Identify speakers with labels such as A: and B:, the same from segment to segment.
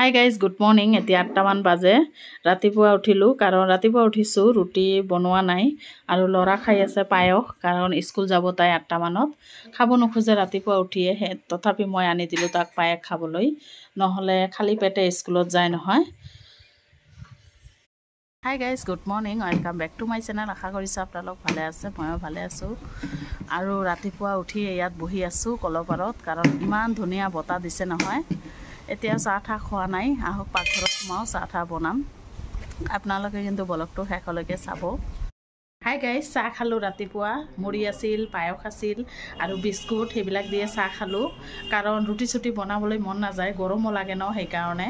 A: হাই guys good morning এতিয়া আঠটামান বাজে ৰাতিপুৱা উঠিলোঁ কাৰণ ৰাতিপুৱা উঠিছোঁ ৰুটি বনোৱা নাই আৰু ল'ৰা খাই আছে পায়স কাৰণ স্কুল যাব তাই আঠটামানত খাব নোখোজে ৰাতিপুৱা উঠিয়ে সেই তথাপি মই আনি দিলোঁ তাক পায়স খাবলৈ নহ'লে খালী পেটে স্কুলত যায় নহয় hi guys good morning welcome back to my channel আশা কৰিছোঁ আপোনালোক ভালে আছে ময়ো ভালে আছোঁ আৰু ৰাতিপুৱা উঠি ইয়াত বহি আছোঁ কলপাৰত কাৰণ ইমান ধুনীয়া বতাহ দিছে নহয় এতিয়া চাহ থাহ খোৱা নাই আহক পাকঘৰত সোমাওঁ চাহ থাহ বনাম আপোনালোকে কিন্তু ব্লগটো শেষলৈকে চাব হাই গাই চাহ খালোঁ ৰাতিপুৱা মুড়ি আছিল পায়স আছিল আৰু বিস্কুট সেইবিলাক দিয়ে চাহ খালোঁ কাৰণ ৰুটি চুটি বনাবলৈ মন নাযায় গৰমো লাগে ন সেইকাৰণে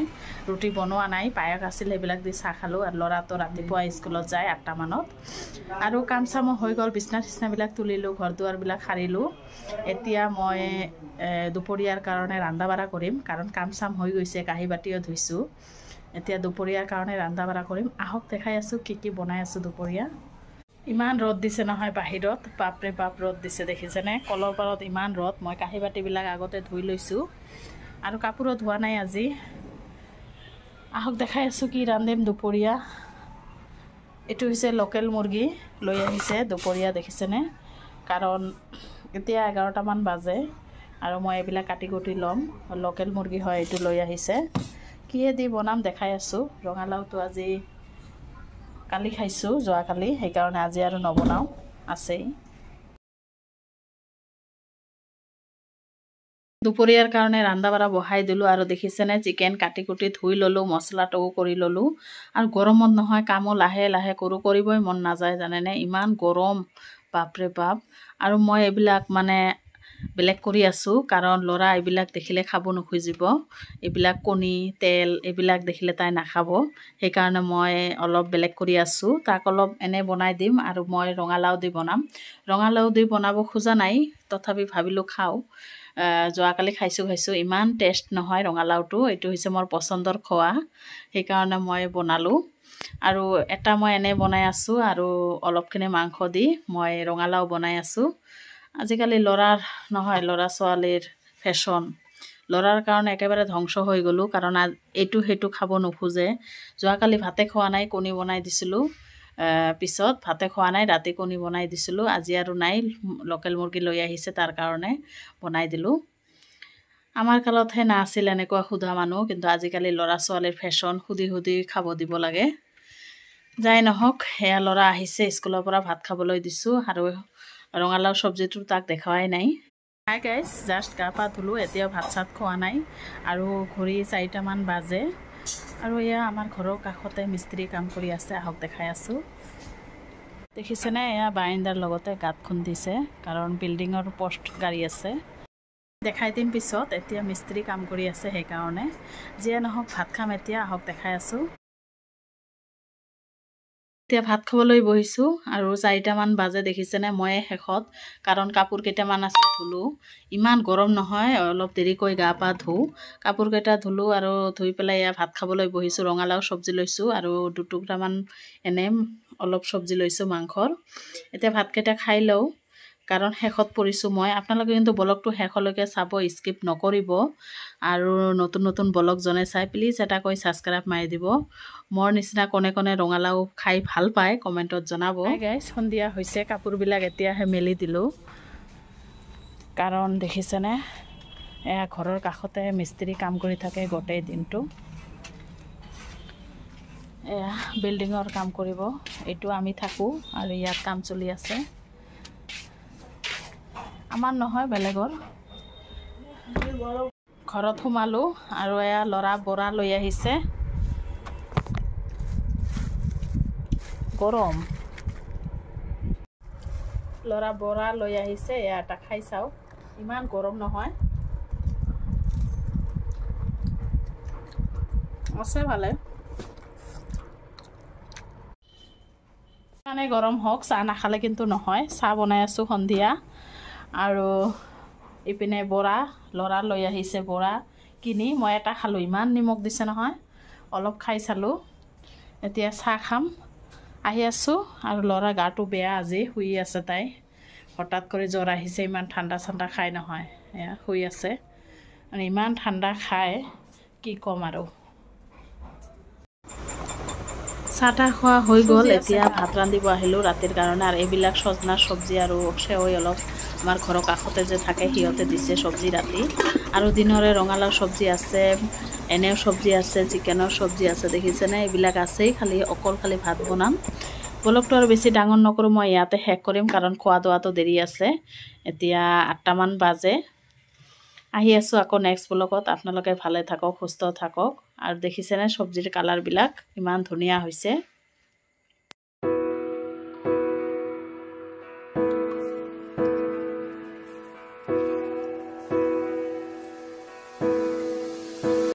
A: ৰুটি বনোৱা নাই পায়স আছিল সেইবিলাক দি চাহ খালোঁ আৰু ল'ৰাটো ৰাতিপুৱা স্কুলত যায় আঠটামানত আৰু কাম চামো হৈ গ'ল বিচনা চিচনাবিলাক তুলিলোঁ ঘৰ দুৱাৰবিলাক সাৰিলোঁ এতিয়া মই দুপৰীয়াৰ কাৰণে ৰন্ধা বাঢ়া কৰিম কাৰণ কাম চাম হৈ গৈছে কাঁহী বাতিও ধুইছোঁ এতিয়া দুপৰীয়াৰ কাৰণে ৰন্ধা বাঢ়া কৰিম আহক দেখাই আছোঁ কি কি বনাই আছোঁ দুপৰীয়া ইমান ৰ'দ দিছে নহয় বাহিৰত বাপৰে বাপ ৰ'দ দিছে দেখিছেনে কলৰ পাৰত ইমান ৰ'দ মই কাঁহী বাতিবিলাক আগতে ধুই লৈছোঁ আৰু কাপোৰো ধোৱা নাই আজি আহক দেখাই আছোঁ কি ৰান্ধিম দুপৰীয়া এইটো হৈছে লোকেল মুৰ্গী লৈ আহিছে দুপৰীয়া দেখিছেনে কাৰণ এতিয়া এঘাৰটামান বাজে আৰু মই এইবিলাক কাটি কুটি ল'ম লোকেল মুৰ্গী হয় এইটো লৈ আহিছে কিয়ে দি বনাম দেখাই আছোঁ ৰঙালাওটো আজি কালি খাইছোঁ যোৱাকালি সেইকাৰণে আজি আৰু নবনাওঁ আছেই দুপৰীয়াৰ কাৰণে ৰন্ধা বাঢ়া বহাই দিলোঁ আৰু দেখিছেনে চিকেন কাটি কুটি ধুই ল'লোঁ মছলাটোও কৰি ল'লোঁ আৰু গৰমত নহয় কামো লাহে লাহে কৰোঁ কৰিবই মন নাযায় জানেনে ইমান গৰম বাপৰে বাপ আৰু মই এইবিলাক মানে বেলেগ কৰি আছোঁ কাৰণ ল'ৰা এইবিলাক দেখিলে খাব নুখুজিব এইবিলাক কণী তেল এইবিলাক দেখিলে তাই নাখাব সেইকাৰণে মই অলপ বেলেগ কৰি আছোঁ তাক অলপ এনে বনাই দিম আৰু মই ৰঙালাও দি বনাম ৰঙালাও দি বনাব খোজা নাই তথাপি ভাবিলোঁ খাওঁ যোৱাকালি খাইছোঁ খাইছোঁ ইমান টেষ্ট নহয় ৰঙালাওটো এইটো হৈছে মোৰ পচন্দৰ খোৱা সেইকাৰণে মই বনালোঁ আৰু এটা মই এনে বনাই আছোঁ আৰু অলপখিনি মাংস দি মই ৰঙালাও বনাই আছোঁ আজিকালি ল'ৰাৰ নহয় ল'ৰা ছোৱালীৰ ফেশ্বন ল'ৰাৰ কাৰণে একেবাৰে ধ্বংস হৈ গ'লোঁ কাৰণ এইটো সেইটো খাব নোখোজে যোৱাকালি ভাতে খোৱা নাই কণী বনাই দিছিলোঁ পিছত ভাতে খোৱা নাই ৰাতি কণী বনাই দিছিলোঁ আজি আৰু নাই লোকেল মুৰ্গী লৈ আহিছে তাৰ কাৰণে বনাই দিলোঁ আমাৰ কালতহে নাছিল এনেকুৱা সোধা মানুহ কিন্তু আজিকালি ল'ৰা ছোৱালীৰ ফেশ্বন সুধি সুধি খাব দিব লাগে যাই নহওক সেয়া ল'ৰা আহিছে স্কুলৰ পৰা ভাত খাবলৈ দিছোঁ আৰু ৰঙালাও চব্জিটো তাক দেখুৱাই নাই হাই গাইজ জাষ্ট গা পা ধুলোঁ এতিয়া ভাত চাত খোৱা নাই আৰু ঘূৰি চাৰিটামান বাজে আৰু এয়া আমাৰ ঘৰৰ কাষতে মিস্ত্ৰী কাম কৰি আছে আহক দেখাই আছোঁ দেখিছেনে এয়া বাইণ্ডাৰ লগতে গাত খুন্দিছে কাৰণ বিল্ডিঙৰ পষ্ট গাড়ী আছে দেখাই দিম পিছত এতিয়া মিস্ত্ৰী কাম কৰি আছে সেইকাৰণে যিয়ে নহওক ভাত খাম এতিয়া আহক দেখাই আছোঁ এতিয়া ভাত খাবলৈ বহিছোঁ আৰু চাৰিটামান বাজে দেখিছেনে ময়ে শেষত কাৰণ কাপোৰ কেইটামান আছে ধুলোঁ ইমান গৰম নহয় অলপ দেৰিকৈ গা পা ধুওঁ কেইটা ধুলোঁ আৰু ধুই পেলাই এয়া ভাত খাবলৈ বহিছোঁ ৰঙালাও চব্জি লৈছোঁ আৰু দুটুকুৰামান এনে অলপ চব্জি লৈছোঁ মাংসৰ এতিয়া ভাতকেইটা খাই লওঁ কাৰণ শেষত পৰিছোঁ মই আপোনালোকে কিন্তু ব্লগটো শেষলৈকে চাব স্কিপ নকৰিব আৰু নতুন নতুন ব্লগজনে চাই প্লিজ এটাকৈ ছাবস্ক্ৰাইব মাৰি দিব মোৰ নিচিনা কোনে কোনে ৰঙালাও খাই ভাল পায় কমেণ্টত জনাব সন্ধিয়া হৈছে কাপোৰবিলাক এতিয়াহে মেলি দিলোঁ কাৰণ দেখিছেনে এয়া ঘৰৰ কাষতে মিস্ত্ৰী কাম কৰি থাকে গোটেই দিনটো এয়া বিল্ডিঙৰ কাম কৰিব এইটো আমি থাকোঁ আৰু ইয়াত কাম চলি আছে আমাৰ নহয় বেলেগৰ ঘৰত সোমালোঁ আৰু এয়া ল'ৰা বৰা লৈ আহিছে গৰম ল'ৰা বৰা লৈ আহিছে এয়া এটা খাই চাওঁ ইমান গৰম নহয় আছে ভালে ইমানেই গৰম হওক চাহ নাখালে কিন্তু নহয় চাহ বনাই আছোঁ সন্ধিয়া আৰু ইপিনে বৰা ল'ৰা লৈ আহিছে বৰা কিনি মই এটা খালোঁ ইমান নিমখ দিছে নহয় অলপ খাই চালোঁ এতিয়া চাহ খাম আহি আছোঁ আৰু ল'ৰা গাটো বেয়া আজি শুই আছে তাই হঠাৎ কৰি জ্বৰ আহিছে ইমান ঠাণ্ডা চাণ্ডা খাই নহয় এয়া শুই আছে ইমান ঠাণ্ডা খাই কি ক'ম আৰু চাহ তাহ খোৱা হৈ গ'ল এতিয়া ভাত ৰান্ধিব আহিলোঁ ৰাতিৰ কাৰণে আৰু এইবিলাক চজনা চব্জি আৰু চেৱৈ অলপ আমাৰ ঘৰৰ কাষতে যে থাকে সিহঁতে দিছে চব্জি ৰাতি আৰু দিনৰে ৰঙালাও চব্জি আছে এনেও চব্জি আছে চিকেনৰ চব্জি আছে দেখিছেনে এইবিলাক আছেই খালি অকল খালি ভাত বনাম ব্লগটো আৰু বেছি ডাঙৰ নকৰোঁ মই ইয়াতে শেষ কৰিম কাৰণ খোৱা দোৱাটো দেৰি আছে এতিয়া আঠটামান বাজে আহি আছোঁ আকৌ নেক্সট ব্লগত আপোনালোকে ভালে থাকক সুস্থ থাকক আৰু দেখিছেনে চব্জিৰ কালাৰবিলাক ইমান ধুনীয়া হৈছে